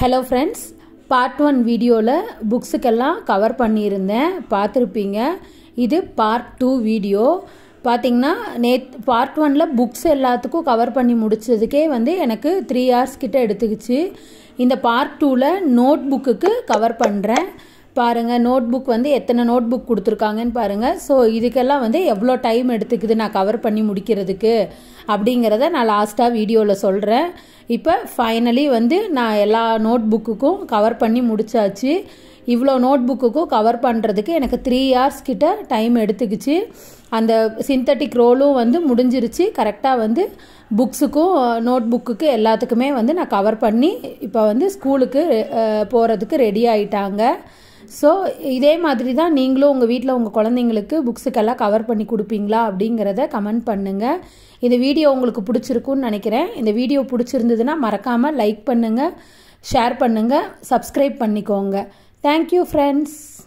hello friends part one வீடியோவில் புக்ஸுக்கெல்லாம் cover பண்ணியிருந்தேன் பார்த்துருப்பீங்க இது பார்ட் டூ வீடியோ பார்த்தீங்கன்னா நேத் பார்ட் ஒனில் புக்ஸ் எல்லாத்துக்கும் கவர் பண்ணி முடித்ததுக்கே வந்து எனக்கு த்ரீ ஹார்ஸ் கிட்ட எடுத்துக்கிச்சு இந்த பார்ட் டூவில் நோட் புக்குக்கு கவர் பண்ணுறேன் பாருங்கள் நோட் புக் வந்து எத்தனை நோட் புக் கொடுத்துருக்காங்கன்னு பாருங்கள் ஸோ இதுக்கெல்லாம் வந்து எவ்வளோ டைம் எடுத்துக்குது நான் கவர் பண்ணி முடிக்கிறதுக்கு அப்படிங்கிறத நான் லாஸ்ட்டாக வீடியோவில் சொல்கிறேன் இப்போ ஃபைனலி வந்து நான் எல்லா நோட் புக்குக்கும் கவர் பண்ணி முடித்தாச்சு இவ்வளோ நோட் புக்குக்கும் கவர் பண்ணுறதுக்கு எனக்கு த்ரீ ஹார்ஸ் கிட்ட டைம் எடுத்துக்கிச்சு அந்த சிந்தட்டிக் ரோலும் வந்து முடிஞ்சிருச்சு கரெக்டாக வந்து புக்ஸுக்கும் நோட் புக்குக்கு எல்லாத்துக்குமே வந்து நான் கவர் பண்ணி இப்போ வந்து ஸ்கூலுக்கு போகிறதுக்கு ரெடி ஆகிட்டாங்க ஸோ இதே மாதிரி தான் நீங்களும் உங்கள் வீட்டில் உங்கள் குழந்தைங்களுக்கு புக்ஸுக்கெல்லாம் கவர் பண்ணி கொடுப்பீங்களா அப்படிங்கிறத கமெண்ட் பண்ணுங்கள் இந்த வீடியோ உங்களுக்கு பிடிச்சிருக்குன்னு நினைக்கிறேன் இந்த வீடியோ பிடிச்சிருந்ததுன்னா மறக்காமல் லைக் பண்ணுங்கள் ஷேர் பண்ணுங்கள் சப்ஸ்கிரைப் பண்ணிக்கோங்க தேங்க்யூ ஃப்ரெண்ட்ஸ்